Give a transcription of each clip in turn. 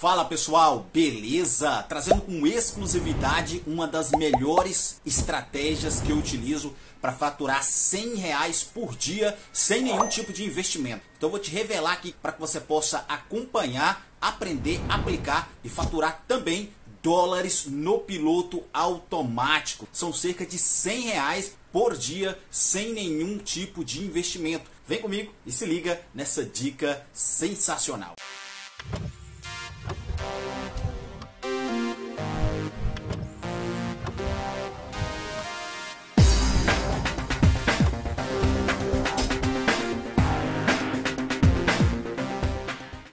Fala pessoal, beleza? Trazendo com exclusividade uma das melhores estratégias que eu utilizo para faturar 100 reais por dia sem nenhum tipo de investimento. Então eu vou te revelar aqui para que você possa acompanhar, aprender, aplicar e faturar também dólares no piloto automático. São cerca de 100 reais por dia sem nenhum tipo de investimento. Vem comigo e se liga nessa dica sensacional.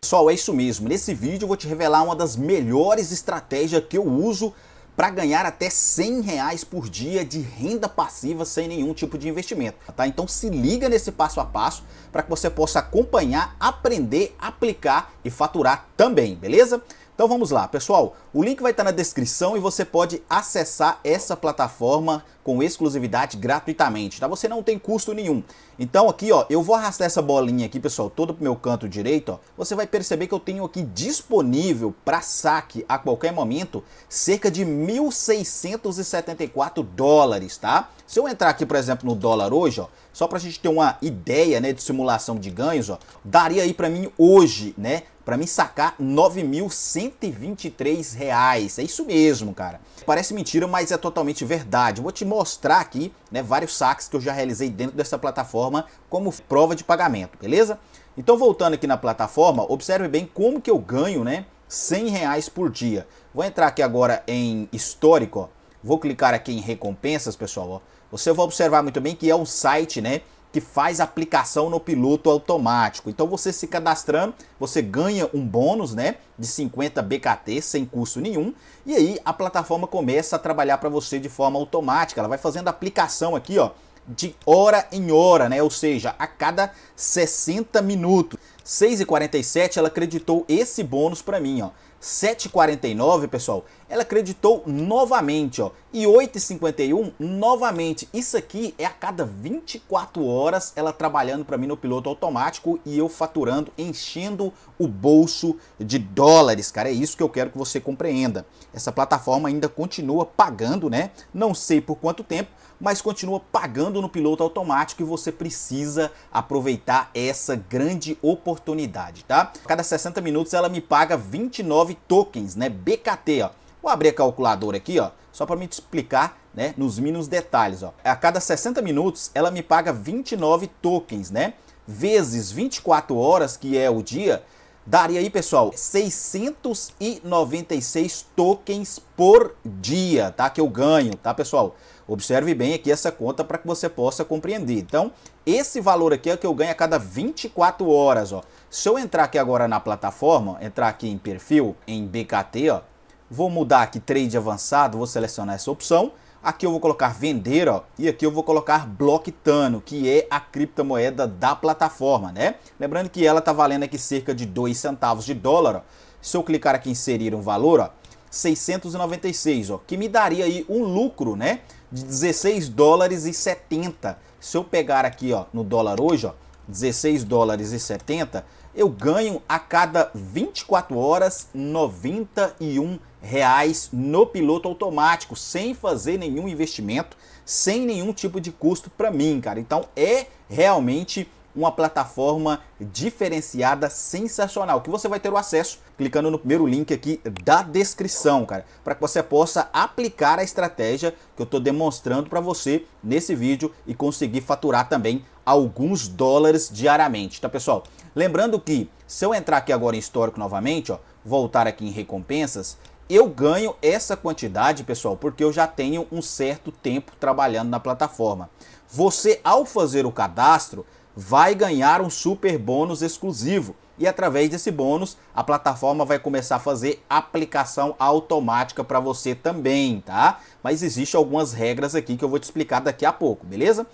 Pessoal, é isso mesmo. Nesse vídeo eu vou te revelar uma das melhores estratégias que eu uso para ganhar até 100 reais por dia de renda passiva sem nenhum tipo de investimento, tá? Então se liga nesse passo a passo para que você possa acompanhar, aprender, aplicar e faturar também, beleza? Então vamos lá, pessoal. O link vai estar na descrição e você pode acessar essa plataforma com exclusividade gratuitamente, tá? Você não tem custo nenhum. Então aqui, ó, eu vou arrastar essa bolinha aqui, pessoal, todo pro meu canto direito, ó. Você vai perceber que eu tenho aqui disponível para saque a qualquer momento cerca de 1.674 dólares, tá? Se eu entrar aqui, por exemplo, no dólar hoje, ó, só pra gente ter uma ideia, né, de simulação de ganhos, ó, daria aí para mim hoje, né, para me sacar R$ 9.123. É isso mesmo, cara. Parece mentira, mas é totalmente verdade. Vou te mostrar aqui, né, vários saques que eu já realizei dentro dessa plataforma como prova de pagamento, beleza? Então voltando aqui na plataforma, observe bem como que eu ganho, né, 100 reais por dia. Vou entrar aqui agora em histórico, ó. Vou clicar aqui em recompensas, pessoal, ó. Você vai observar muito bem que é um site, né, que faz aplicação no piloto automático. Então você se cadastrando, você ganha um bônus, né, de 50 BKT sem custo nenhum, e aí a plataforma começa a trabalhar para você de forma automática. Ela vai fazendo aplicação aqui, ó, de hora em hora, né? Ou seja, a cada 60 minutos. 6,47 ela acreditou esse bônus para mim, ó. 7,49, pessoal, ela acreditou novamente, ó. E 8,51 novamente. Isso aqui é a cada 24 horas ela trabalhando para mim no piloto automático e eu faturando, enchendo o bolso de dólares, cara. É isso que eu quero que você compreenda. Essa plataforma ainda continua pagando, né? Não sei por quanto tempo, mas continua pagando no piloto automático e você precisa aproveitar essa grande oportunidade, tá? Cada 60 minutos ela me paga 29 29 tokens, né? BKT, ó. Vou abrir a calculadora aqui, ó, só para me explicar, né, nos mínimos detalhes, ó. A cada 60 minutos, ela me paga 29 tokens, né? Vezes 24 horas, que é o dia, daria aí, pessoal, 696 tokens por dia, tá? Que eu ganho, tá, pessoal? Observe bem aqui essa conta para que você possa compreender. Então, esse valor aqui é o que eu ganho a cada 24 horas. Ó. Se eu entrar aqui agora na plataforma, entrar aqui em perfil, em BKT, ó, vou mudar aqui trade avançado, vou selecionar essa opção. Aqui eu vou colocar vender, ó, e aqui eu vou colocar Blocktano, que é a criptomoeda da plataforma, né? Lembrando que ela tá valendo aqui cerca de 2 centavos de dólar, ó. Se eu clicar aqui em inserir um valor, ó, 696, ó, que me daria aí um lucro, né, de 16 dólares e 70. Se eu pegar aqui ó, no dólar hoje, ó, 16 dólares e 70, eu ganho a cada 24 horas 91 reais no piloto automático, sem fazer nenhum investimento, sem nenhum tipo de custo para mim, cara. Então é realmente uma plataforma diferenciada, sensacional, que você vai ter o acesso clicando no primeiro link aqui da descrição, cara, para que você possa aplicar a estratégia que eu estou demonstrando para você nesse vídeo e conseguir faturar também alguns dólares diariamente, tá pessoal? Lembrando que se eu entrar aqui agora em histórico novamente, ó, voltar aqui em recompensas, eu ganho essa quantidade, pessoal, porque eu já tenho um certo tempo trabalhando na plataforma. Você, ao fazer o cadastro, vai ganhar um super bônus exclusivo. E através desse bônus, a plataforma vai começar a fazer aplicação automática para você também, tá? Mas existem algumas regras aqui que eu vou te explicar daqui a pouco, beleza?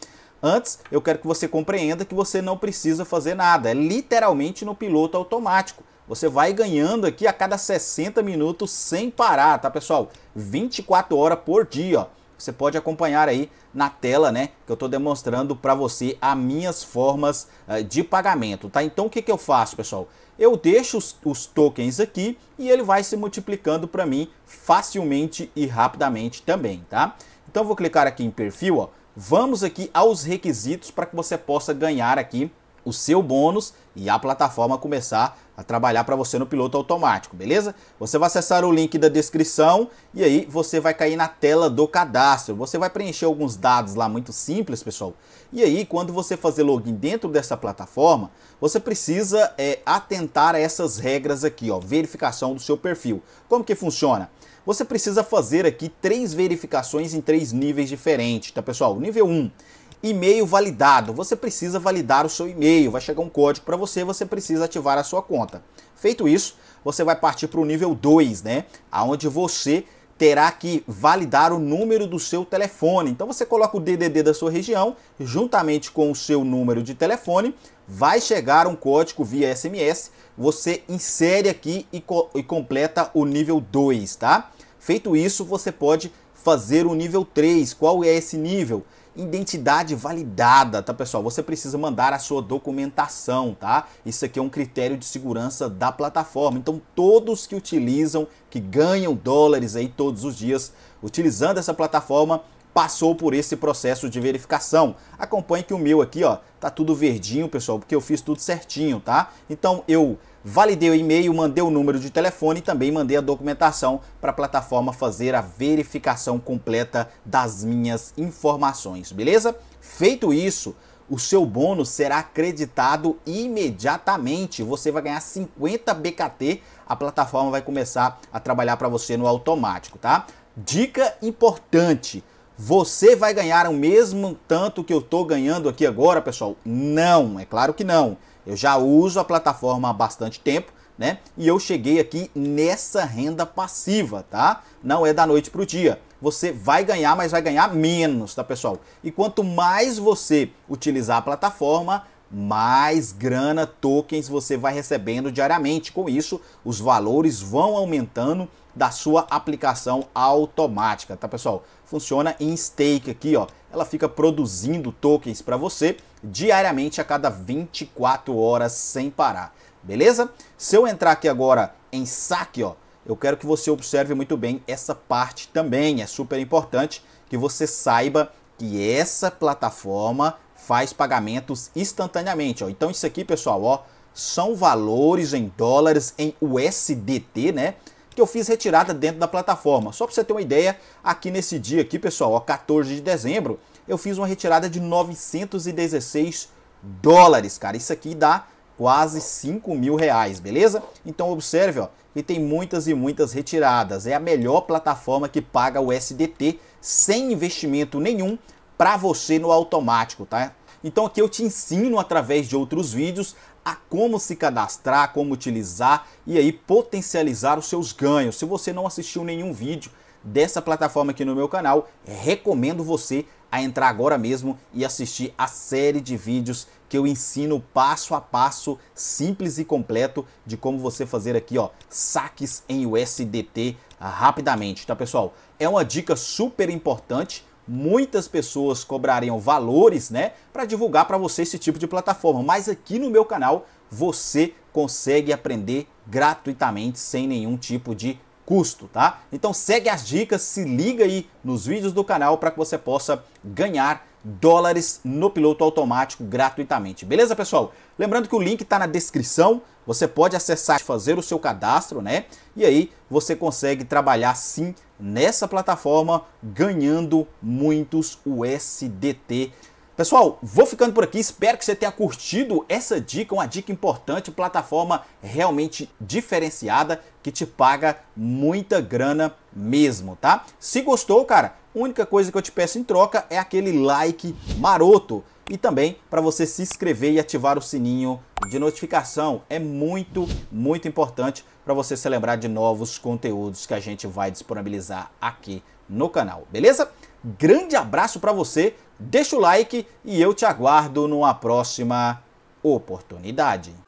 Antes, eu quero que você compreenda que você não precisa fazer nada, é literalmente no piloto automático. Você vai ganhando aqui a cada 60 minutos sem parar, tá pessoal? 24 horas por dia, ó você pode acompanhar aí na tela, né, que eu estou demonstrando para você as minhas formas uh, de pagamento, tá? Então o que, que eu faço, pessoal? Eu deixo os, os tokens aqui e ele vai se multiplicando para mim facilmente e rapidamente também, tá? Então vou clicar aqui em perfil, ó. Vamos aqui aos requisitos para que você possa ganhar aqui o seu bônus e a plataforma começar a trabalhar para você no piloto automático, beleza? Você vai acessar o link da descrição e aí você vai cair na tela do cadastro. Você vai preencher alguns dados lá muito simples, pessoal. E aí, quando você fazer login dentro dessa plataforma, você precisa é, atentar a essas regras aqui, ó, verificação do seu perfil. Como que funciona? Você precisa fazer aqui três verificações em três níveis diferentes, tá pessoal? Nível 1, um, e-mail validado. Você precisa validar o seu e-mail, vai chegar um código para você, você precisa ativar a sua conta. Feito isso, você vai partir para o nível 2, né? Aonde você terá que validar o número do seu telefone. Então você coloca o DDD da sua região juntamente com o seu número de telefone, vai chegar um código via SMS, você insere aqui e, co e completa o nível 2, tá? Feito isso, você pode fazer o nível 3. Qual é esse nível? identidade validada, tá pessoal? Você precisa mandar a sua documentação, tá? Isso aqui é um critério de segurança da plataforma. Então todos que utilizam, que ganham dólares aí todos os dias utilizando essa plataforma, passou por esse processo de verificação. Acompanhe que o meu aqui, ó, tá tudo verdinho, pessoal, porque eu fiz tudo certinho, tá? Então eu validei o e-mail, mandei o número de telefone e também mandei a documentação para a plataforma fazer a verificação completa das minhas informações, beleza? Feito isso, o seu bônus será acreditado imediatamente. Você vai ganhar 50 BKT, a plataforma vai começar a trabalhar para você no automático, tá? Dica importante: você vai ganhar o mesmo tanto que eu estou ganhando aqui agora, pessoal? Não, é claro que não. Eu já uso a plataforma há bastante tempo, né? E eu cheguei aqui nessa renda passiva, tá? Não é da noite para o dia. Você vai ganhar, mas vai ganhar menos, tá, pessoal? E quanto mais você utilizar a plataforma, mais grana, tokens você vai recebendo diariamente. Com isso, os valores vão aumentando da sua aplicação automática, tá, pessoal? funciona em stake aqui, ó. Ela fica produzindo tokens para você diariamente a cada 24 horas sem parar. Beleza? Se eu entrar aqui agora em saque, ó, eu quero que você observe muito bem essa parte também. É super importante que você saiba que essa plataforma faz pagamentos instantaneamente. Ó. Então isso aqui, pessoal, ó, são valores em dólares em USDT, né? que eu fiz retirada dentro da plataforma. Só para você ter uma ideia, aqui nesse dia aqui, pessoal, ó, 14 de dezembro, eu fiz uma retirada de 916 dólares, cara. Isso aqui dá quase 5 mil reais, beleza? Então observe, ó, que tem muitas e muitas retiradas. É a melhor plataforma que paga o SDT sem investimento nenhum para você no automático, tá? Então aqui eu te ensino através de outros vídeos a como se cadastrar, como utilizar e aí potencializar os seus ganhos. Se você não assistiu nenhum vídeo dessa plataforma aqui no meu canal, recomendo você a entrar agora mesmo e assistir a série de vídeos que eu ensino passo a passo, simples e completo, de como você fazer aqui, ó, saques em USDT rapidamente, tá pessoal? É uma dica super importante muitas pessoas cobrariam valores, né, para divulgar para você esse tipo de plataforma. Mas aqui no meu canal você consegue aprender gratuitamente sem nenhum tipo de custo, tá? Então segue as dicas, se liga aí nos vídeos do canal para que você possa ganhar dólares no piloto automático gratuitamente. Beleza, pessoal? Lembrando que o link está na descrição você pode acessar, fazer o seu cadastro, né? E aí você consegue trabalhar sim nessa plataforma ganhando muitos USDT. Pessoal, vou ficando por aqui. Espero que você tenha curtido essa dica, uma dica importante, plataforma realmente diferenciada que te paga muita grana mesmo, tá? Se gostou, cara, única coisa que eu te peço em troca é aquele like maroto e também para você se inscrever e ativar o sininho de notificação. É muito, muito importante para você se lembrar de novos conteúdos que a gente vai disponibilizar aqui no canal, beleza? Grande abraço para você, deixa o like e eu te aguardo numa próxima oportunidade.